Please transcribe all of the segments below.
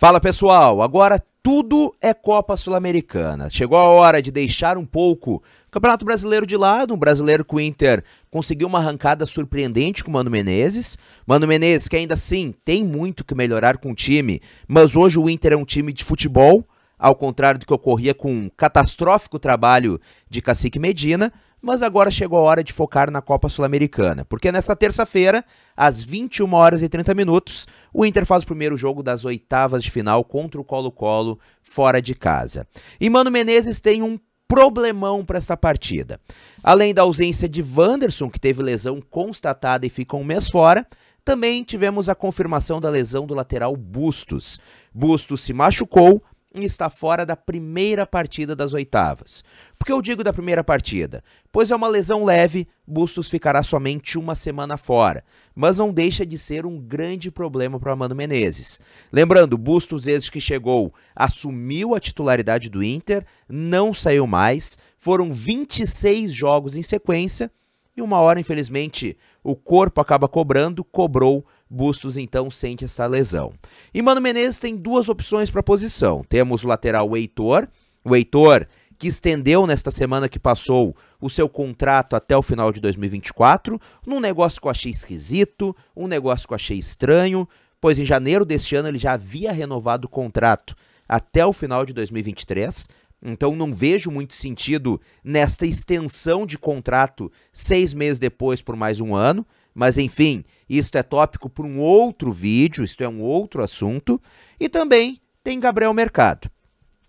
Fala pessoal, agora tudo é Copa Sul-Americana. Chegou a hora de deixar um pouco o Campeonato Brasileiro de lado. Um brasileiro que o Inter conseguiu uma arrancada surpreendente com o Mano Menezes. Mano Menezes, que ainda assim tem muito que melhorar com o time, mas hoje o Inter é um time de futebol, ao contrário do que ocorria com um catastrófico trabalho de Cacique Medina mas agora chegou a hora de focar na Copa Sul-Americana, porque nessa terça-feira, às 21 horas e 30 minutos, o Inter faz o primeiro jogo das oitavas de final contra o Colo-Colo fora de casa. E Mano Menezes tem um problemão para esta partida. Além da ausência de Wanderson, que teve lesão constatada e fica um mês fora, também tivemos a confirmação da lesão do lateral Bustos. Bustos se machucou e está fora da primeira partida das oitavas. Por que eu digo da primeira partida? Pois é uma lesão leve, Bustos ficará somente uma semana fora, mas não deixa de ser um grande problema para o Mano Menezes. Lembrando, Bustos, desde que chegou, assumiu a titularidade do Inter, não saiu mais, foram 26 jogos em sequência, e uma hora, infelizmente, o corpo acaba cobrando, cobrou Bustos então sente essa lesão. E Mano Menezes tem duas opções para a posição. Temos o lateral Heitor, o Heitor que estendeu nesta semana que passou o seu contrato até o final de 2024, num negócio que eu achei esquisito, um negócio que eu achei estranho, pois em janeiro deste ano ele já havia renovado o contrato até o final de 2023, então não vejo muito sentido nesta extensão de contrato seis meses depois por mais um ano. Mas enfim, isto é tópico para um outro vídeo, isto é um outro assunto. E também tem Gabriel Mercado.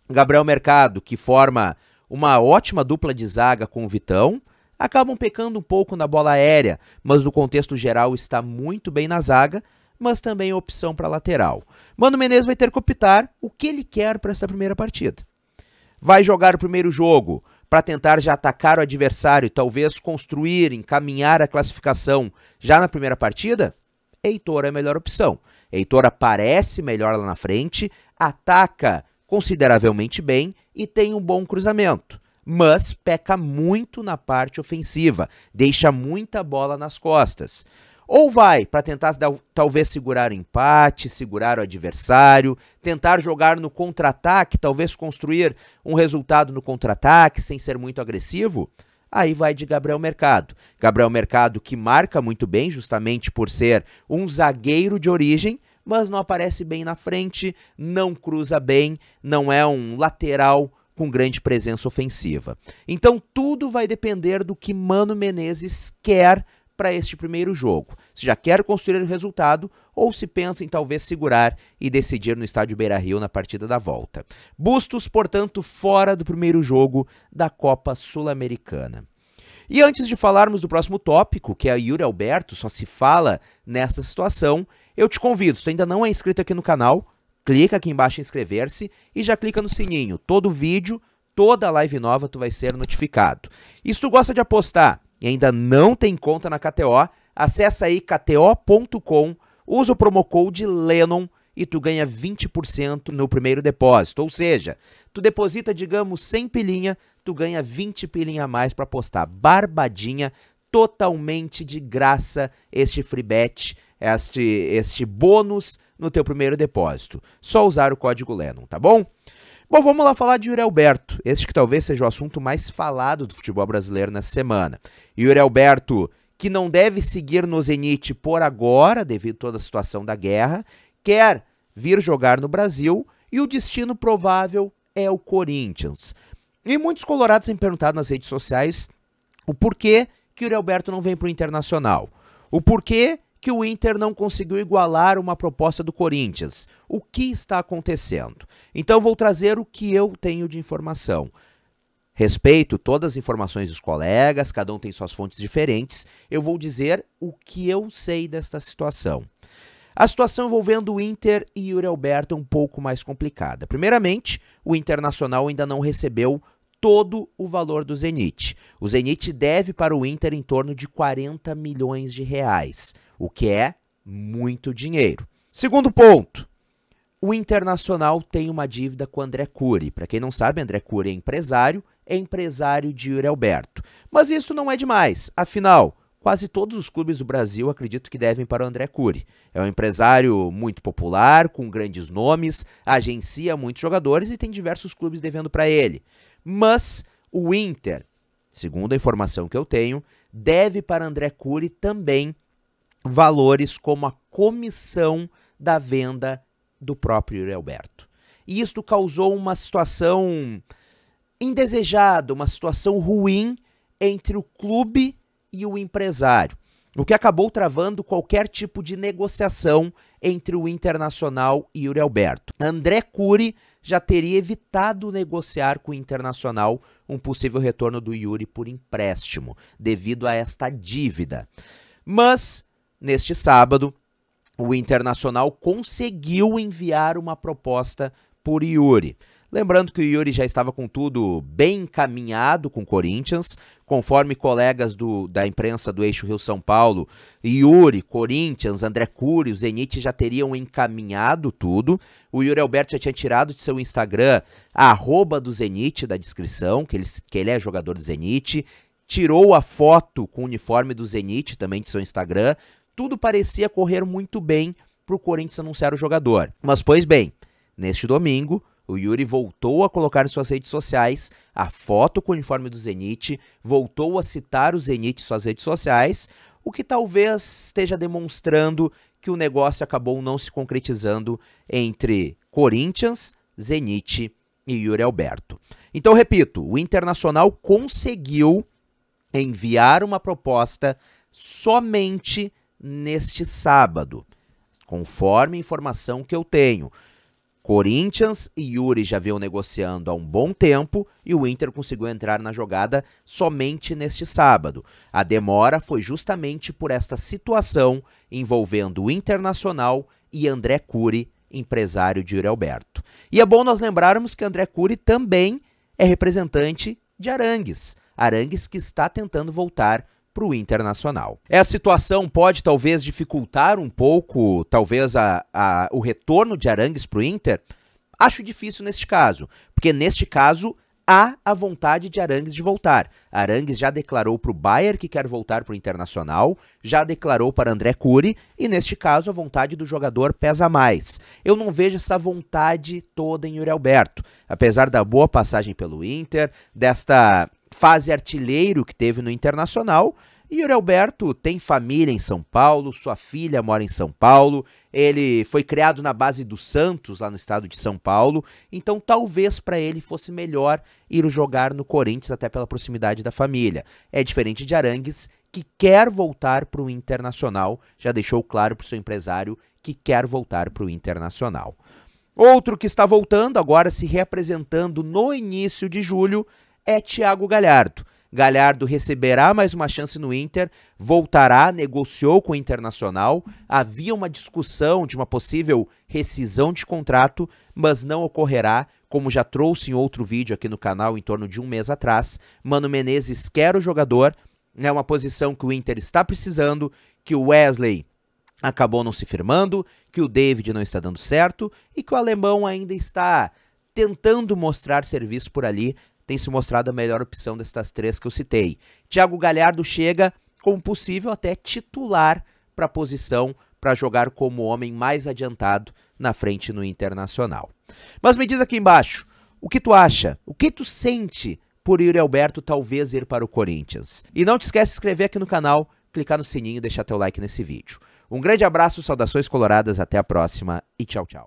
Gabriel Mercado, que forma uma ótima dupla de zaga com o Vitão, acabam pecando um pouco na bola aérea, mas no contexto geral está muito bem na zaga, mas também é opção para lateral. Mano Menezes vai ter que optar o que ele quer para essa primeira partida vai jogar o primeiro jogo para tentar já atacar o adversário e talvez construir, encaminhar a classificação já na primeira partida? Heitor é a melhor opção. Heitor aparece melhor lá na frente, ataca consideravelmente bem e tem um bom cruzamento, mas peca muito na parte ofensiva, deixa muita bola nas costas. Ou vai para tentar talvez segurar o empate, segurar o adversário, tentar jogar no contra-ataque, talvez construir um resultado no contra-ataque sem ser muito agressivo. Aí vai de Gabriel Mercado. Gabriel Mercado que marca muito bem, justamente por ser um zagueiro de origem, mas não aparece bem na frente, não cruza bem, não é um lateral com grande presença ofensiva. Então tudo vai depender do que Mano Menezes quer para este primeiro jogo? Se já quer construir o resultado ou se pensa em talvez segurar e decidir no estádio Beira-Rio na partida da volta. Bustos, portanto, fora do primeiro jogo da Copa Sul-Americana. E antes de falarmos do próximo tópico, que é a Yuri Alberto, só se fala nessa situação, eu te convido, se tu ainda não é inscrito aqui no canal, clica aqui embaixo em inscrever-se e já clica no sininho. Todo vídeo, toda live nova tu vai ser notificado. E se tu gosta de apostar, e ainda não tem conta na KTO, acessa aí kto.com, usa o promo code LENON e tu ganha 20% no primeiro depósito. Ou seja, tu deposita, digamos, 100 pilinha, tu ganha 20 pilinha a mais para apostar. Barbadinha, totalmente de graça este free bet, este, este bônus no teu primeiro depósito. Só usar o código LENON, tá bom? Bom, vamos lá falar de Yuri Alberto, este que talvez seja o assunto mais falado do futebol brasileiro na semana. Yuri Alberto, que não deve seguir no Zenit por agora, devido a toda a situação da guerra, quer vir jogar no Brasil e o destino provável é o Corinthians. E muitos colorados têm perguntado nas redes sociais o porquê que o Yuri Alberto não vem para o Internacional. O porquê que o Inter não conseguiu igualar uma proposta do Corinthians. O que está acontecendo? Então vou trazer o que eu tenho de informação. Respeito todas as informações dos colegas, cada um tem suas fontes diferentes. Eu vou dizer o que eu sei desta situação. A situação envolvendo o Inter e Yuri Alberto é um pouco mais complicada. Primeiramente, o Internacional ainda não recebeu todo o valor do Zenit. O Zenit deve para o Inter em torno de 40 milhões de reais o que é muito dinheiro. Segundo ponto, o Internacional tem uma dívida com André Cury. Para quem não sabe, André Cury é empresário, é empresário de Yuri Alberto. Mas isso não é demais, afinal, quase todos os clubes do Brasil acredito que devem para o André Cury. É um empresário muito popular, com grandes nomes, agencia muitos jogadores e tem diversos clubes devendo para ele. Mas o Inter, segundo a informação que eu tenho, deve para André Cury também valores como a comissão da venda do próprio Alberto. E isto causou uma situação indesejada, uma situação ruim entre o clube e o empresário, o que acabou travando qualquer tipo de negociação entre o Internacional e o Alberto. André Cury já teria evitado negociar com o Internacional um possível retorno do Yuri por empréstimo, devido a esta dívida. Mas neste sábado, o Internacional conseguiu enviar uma proposta por Yuri. Lembrando que o Yuri já estava com tudo bem encaminhado com o Corinthians, conforme colegas do, da imprensa do Eixo Rio São Paulo, Yuri, Corinthians, André Cury, Zenit já teriam encaminhado tudo. O Yuri Alberto já tinha tirado de seu Instagram a arroba do Zenit da descrição, que ele, que ele é jogador do Zenit. Tirou a foto com o uniforme do Zenit também de seu Instagram tudo parecia correr muito bem para o Corinthians anunciar o jogador. Mas, pois bem, neste domingo, o Yuri voltou a colocar em suas redes sociais a foto com o uniforme do Zenit, voltou a citar o Zenit em suas redes sociais, o que talvez esteja demonstrando que o negócio acabou não se concretizando entre Corinthians, Zenit e Yuri Alberto. Então, repito, o Internacional conseguiu enviar uma proposta somente neste sábado, conforme informação que eu tenho. Corinthians e Yuri já vinham negociando há um bom tempo e o Inter conseguiu entrar na jogada somente neste sábado. A demora foi justamente por esta situação envolvendo o Internacional e André Cury, empresário de Yuri Alberto. E é bom nós lembrarmos que André Cury também é representante de Arangues. Arangues que está tentando voltar para o Internacional. Essa é situação pode talvez dificultar um pouco, talvez, a, a o retorno de Arangues para o Inter? Acho difícil neste caso, porque neste caso há a vontade de Arangues de voltar. Arangues já declarou para o Bayern que quer voltar para o Internacional, já declarou para André Cury, e neste caso a vontade do jogador pesa mais. Eu não vejo essa vontade toda em Yuri Alberto, apesar da boa passagem pelo Inter, desta fase artilheiro que teve no Internacional. o Alberto tem família em São Paulo, sua filha mora em São Paulo, ele foi criado na base do Santos, lá no estado de São Paulo, então talvez para ele fosse melhor ir jogar no Corinthians, até pela proximidade da família. É diferente de Arangues, que quer voltar para o Internacional, já deixou claro para o seu empresário que quer voltar para o Internacional. Outro que está voltando, agora se reapresentando no início de julho, é Thiago Galhardo. Galhardo receberá mais uma chance no Inter, voltará, negociou com o Internacional. Havia uma discussão de uma possível rescisão de contrato, mas não ocorrerá, como já trouxe em outro vídeo aqui no canal em torno de um mês atrás. Mano Menezes quer o jogador, é uma posição que o Inter está precisando, que o Wesley acabou não se firmando, que o David não está dando certo e que o alemão ainda está tentando mostrar serviço por ali, tem se mostrado a melhor opção destas três que eu citei. Thiago Galhardo chega como possível até titular para a posição para jogar como homem mais adiantado na frente no Internacional. Mas me diz aqui embaixo, o que tu acha? O que tu sente por Yuri Alberto talvez ir para o Corinthians? E não te esquece de se inscrever aqui no canal, clicar no sininho e deixar teu like nesse vídeo. Um grande abraço, saudações coloradas, até a próxima e tchau, tchau.